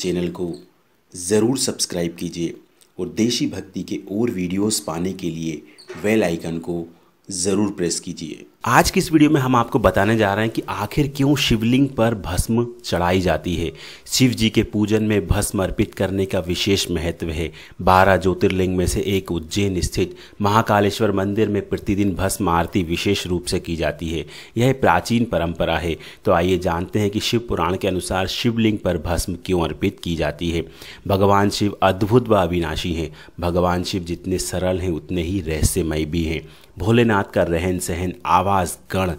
channel को ज़रूर subscribe कीजिए और देशी भक्ति के और वीडियोस पाने के लिए वेल आइकन को ज़रूर प्रेस कीजिए आज की इस वीडियो में हम आपको बताने जा रहे हैं कि आखिर क्यों शिवलिंग पर भस्म चढ़ाई जाती है शिव जी के पूजन में भस्म अर्पित करने का विशेष महत्व है बारह ज्योतिर्लिंग में से एक उज्जैन स्थित महाकालेश्वर मंदिर में प्रतिदिन भस्म आरती विशेष रूप से की जाती है यह प्राचीन परंपरा है तो आइए जानते हैं कि शिव पुराण के अनुसार शिवलिंग पर भस्म क्यों अर्पित की जाती है भगवान शिव अद्भुत व अविनाशी हैं भगवान शिव जितने सरल हैं उतने ही रहस्यमय भी हैं भोलेनाथ का रहन सहन आवाज़ गण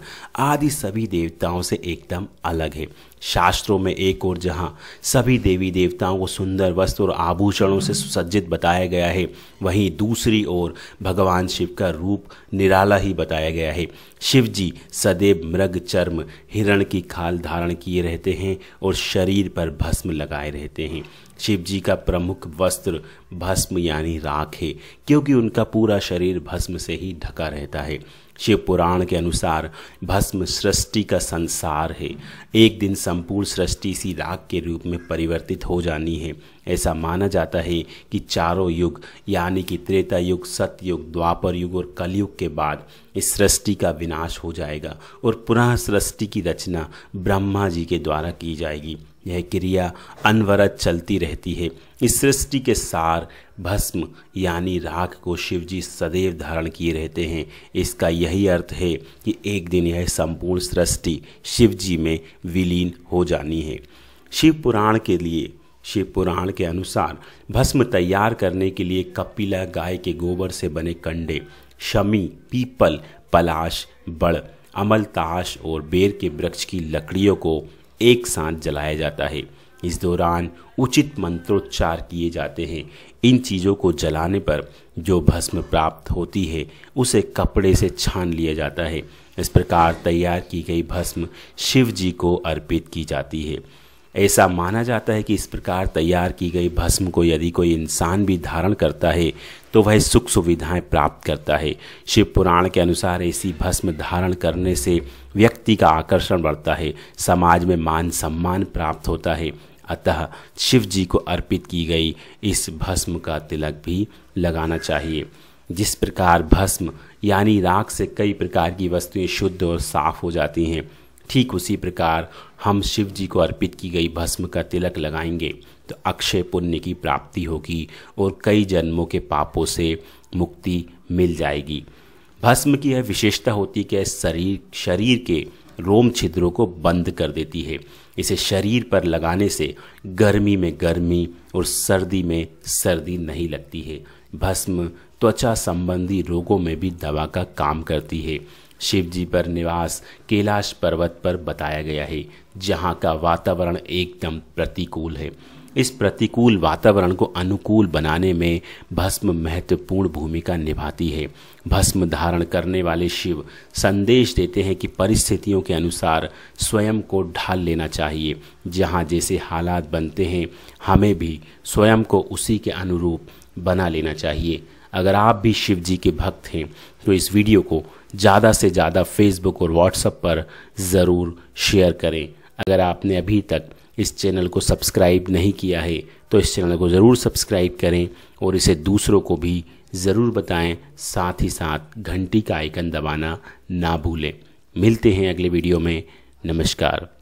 आदि सभी देवताओं से एकदम अलग है शास्त्रों में एक और जहाँ सभी देवी देवताओं को सुंदर वस्त्र और आभूषणों से सुसज्जित बताया गया है वहीं दूसरी ओर भगवान शिव का रूप निराला ही बताया गया है शिव जी सदैव मृग चर्म हिरण की खाल धारण किए रहते हैं और शरीर पर भस्म लगाए रहते हैं शिव जी का प्रमुख वस्त्र भस्म यानी राख है क्योंकि उनका पूरा शरीर भस्म से ही ढका रहता है शिव पुराण के अनुसार भस्म सृष्टि का संसार है एक दिन सम संपूर्ण सृष्टि इसी राग के रूप में परिवर्तित हो जानी है ऐसा माना जाता है कि चारों युग यानी कि त्रेता युग सतयुग द्वापर युग और कलयुग के बाद इस सृष्टि का विनाश हो जाएगा और पुनः सृष्टि की रचना ब्रह्मा जी के द्वारा की जाएगी यह क्रिया अनवरत चलती रहती है इस सृष्टि के सार भस्म यानी राख को शिवजी सदैव धारण किए रहते हैं इसका यही अर्थ है कि एक दिन यह संपूर्ण सृष्टि शिवजी में विलीन हो जानी है शिव पुराण के लिए शिव पुराण के अनुसार भस्म तैयार करने के लिए कपिला गाय के गोबर से बने कंडे शमी पीपल पलाश बड़ अमलताश और बेर के वृक्ष की लकड़ियों को एक साथ जलाया जाता है इस दौरान उचित मंत्रोच्चार किए जाते हैं इन चीज़ों को जलाने पर जो भस्म प्राप्त होती है उसे कपड़े से छान लिया जाता है इस प्रकार तैयार की गई भस्म शिव जी को अर्पित की जाती है ऐसा माना जाता है कि इस प्रकार तैयार की गई भस्म को यदि कोई इंसान भी धारण करता है तो वह सुख सुविधाएं प्राप्त करता है शिव पुराण के अनुसार ऐसी भस्म धारण करने से व्यक्ति का आकर्षण बढ़ता है समाज में मान सम्मान प्राप्त होता है अतः शिव जी को अर्पित की गई इस भस्म का तिलक भी लगाना चाहिए जिस प्रकार भस्म यानी राख से कई प्रकार की वस्तुएं शुद्ध और साफ हो जाती हैं ठीक उसी प्रकार हम शिव जी को अर्पित की गई भस्म का तिलक लगाएंगे तो अक्षय पुण्य की प्राप्ति होगी और कई जन्मों के पापों से मुक्ति मिल जाएगी भस्म की यह विशेषता होती कि शरीर शरीर के रोम छिद्रों को बंद कर देती है इसे शरीर पर लगाने से गर्मी में गर्मी और सर्दी में सर्दी नहीं लगती है भस्म त्वचा संबंधी रोगों में भी दवा का काम करती है शिव जी पर निवास कैलाश पर्वत पर बताया गया है जहाँ का वातावरण एकदम प्रतिकूल है इस प्रतिकूल वातावरण को अनुकूल बनाने में भस्म महत्वपूर्ण भूमिका निभाती है भस्म धारण करने वाले शिव संदेश देते हैं कि परिस्थितियों के अनुसार स्वयं को ढाल लेना चाहिए जहाँ जैसे हालात बनते हैं हमें भी स्वयं को उसी के अनुरूप बना लेना चाहिए अगर आप भी शिव जी के भक्त हैं तो इस वीडियो को ज़्यादा से ज़्यादा फेसबुक और व्हाट्सएप पर ज़रूर शेयर करें अगर आपने अभी तक इस चैनल को सब्सक्राइब नहीं किया है तो इस चैनल को ज़रूर सब्सक्राइब करें और इसे दूसरों को भी ज़रूर बताएं साथ ही साथ घंटी का आइकन दबाना ना भूलें मिलते हैं अगले वीडियो में नमस्कार